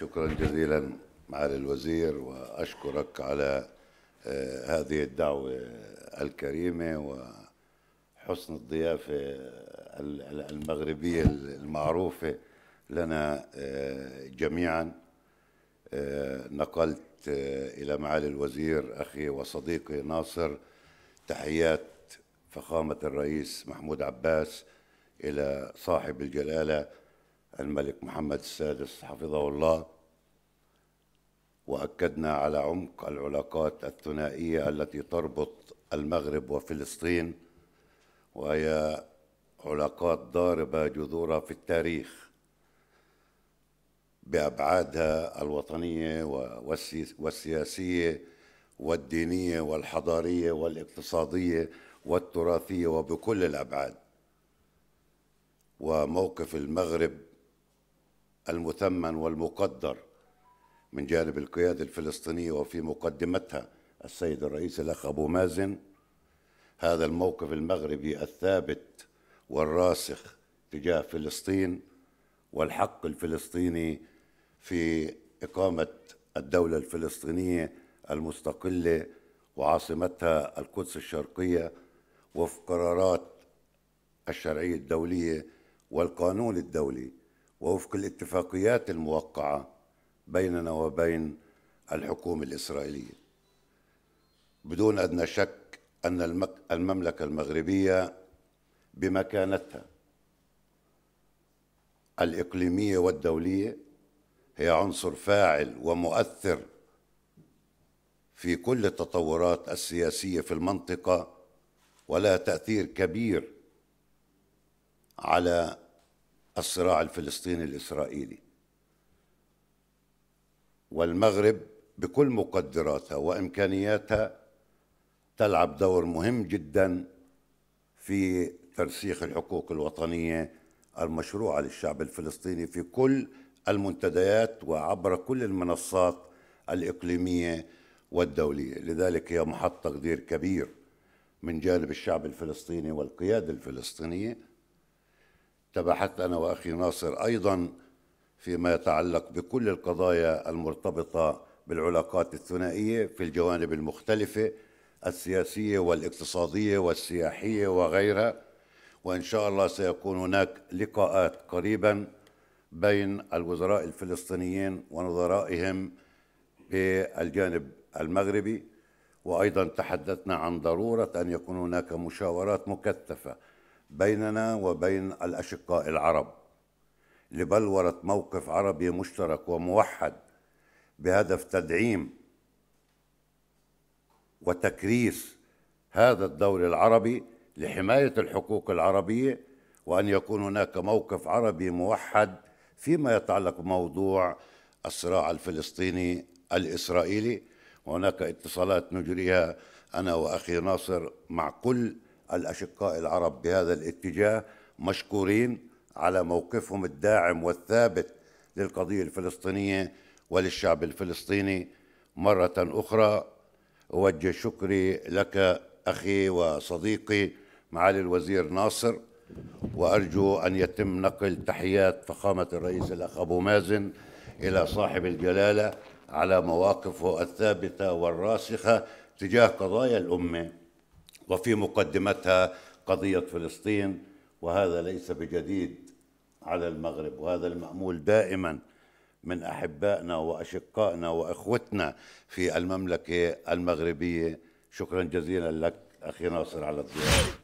شكرا جزيلا معالي الوزير واشكرك على آه، هذه الدعوه الكريمه وحسن الضيافه المغربيه المعروفه لنا آه، جميعا آه، نقلت الى معالي الوزير اخي وصديقي ناصر تحيات فخامه الرئيس محمود عباس الى صاحب الجلاله الملك محمد السادس حفظه الله واكدنا على عمق العلاقات الثنائيه التي تربط المغرب وفلسطين وهي علاقات ضاربه جذورها في التاريخ بابعادها الوطنيه والسياسيه والدينيه والحضاريه والاقتصاديه والتراثيه وبكل الابعاد وموقف المغرب المثمن والمقدر من جانب القيادة الفلسطينية وفي مقدمتها السيد الرئيس الأخ أبو مازن هذا الموقف المغربي الثابت والراسخ تجاه فلسطين والحق الفلسطيني في إقامة الدولة الفلسطينية المستقلة وعاصمتها القدس الشرقية وفق قرارات الشرعية الدولية والقانون الدولي ووفق الاتفاقيات الموقعة بيننا وبين الحكومة الإسرائيلية بدون أدنى شك أن المملكة المغربية بمكانتها الإقليمية والدولية هي عنصر فاعل ومؤثر في كل التطورات السياسية في المنطقة ولا تأثير كبير على الصراع الفلسطيني الإسرائيلي والمغرب بكل مقدراتها وامكانياتها تلعب دور مهم جدا في ترسيخ الحقوق الوطنيه المشروعه للشعب الفلسطيني في كل المنتديات وعبر كل المنصات الاقليميه والدوليه، لذلك هي محط تقدير كبير من جانب الشعب الفلسطيني والقياده الفلسطينيه. تبحثت انا واخي ناصر ايضا فيما يتعلق بكل القضايا المرتبطه بالعلاقات الثنائيه في الجوانب المختلفه السياسيه والاقتصاديه والسياحيه وغيرها وان شاء الله سيكون هناك لقاءات قريبا بين الوزراء الفلسطينيين ونظرائهم بالجانب المغربي وايضا تحدثنا عن ضروره ان يكون هناك مشاورات مكثفه بيننا وبين الاشقاء العرب لبلورة موقف عربي مشترك وموحد بهدف تدعيم وتكريس هذا الدور العربي لحماية الحقوق العربية وأن يكون هناك موقف عربي موحد فيما يتعلق بموضوع الصراع الفلسطيني الإسرائيلي وهناك اتصالات نجريها أنا وأخي ناصر مع كل الأشقاء العرب بهذا الاتجاه مشكورين على موقفهم الداعم والثابت للقضية الفلسطينية وللشعب الفلسطيني مرة أخرى أوجه شكري لك أخي وصديقي معالي الوزير ناصر وأرجو أن يتم نقل تحيات فخامة الرئيس الأخ أبو مازن إلى صاحب الجلالة على مواقفه الثابتة والراسخة تجاه قضايا الأمة وفي مقدمتها قضية فلسطين وهذا ليس بجديد على المغرب وهذا المأمول دائما من أحبائنا وأشقائنا وإخوتنا في المملكة المغربية شكرا جزيلا لك أخي ناصر على الضيافة